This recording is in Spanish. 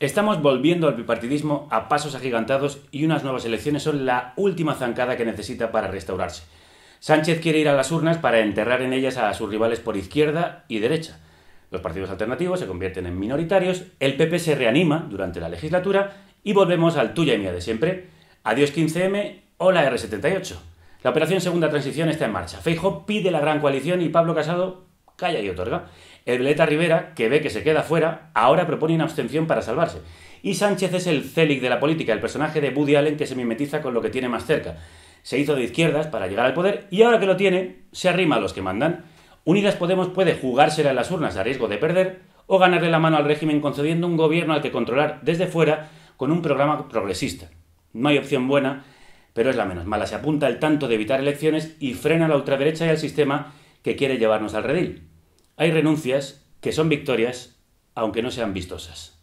Estamos volviendo al bipartidismo a pasos agigantados y unas nuevas elecciones son la última zancada que necesita para restaurarse. Sánchez quiere ir a las urnas para enterrar en ellas a sus rivales por izquierda y derecha. Los partidos alternativos se convierten en minoritarios, el PP se reanima durante la legislatura y volvemos al tuya y mía de siempre. Adiós 15M o la R78. La operación Segunda Transición está en marcha. Feijo pide la gran coalición y Pablo Casado calla y otorga. El Beleta Rivera, que ve que se queda fuera, ahora propone una abstención para salvarse. Y Sánchez es el célic de la política, el personaje de Woody Allen que se mimetiza con lo que tiene más cerca. Se hizo de izquierdas para llegar al poder y ahora que lo tiene, se arrima a los que mandan. Unidas Podemos puede jugársela en las urnas a riesgo de perder o ganarle la mano al régimen concediendo un gobierno al que controlar desde fuera con un programa progresista. No hay opción buena, pero es la menos mala. Se apunta al tanto de evitar elecciones y frena a la ultraderecha y al sistema que quiere llevarnos al redil. Hay renuncias que son victorias aunque no sean vistosas.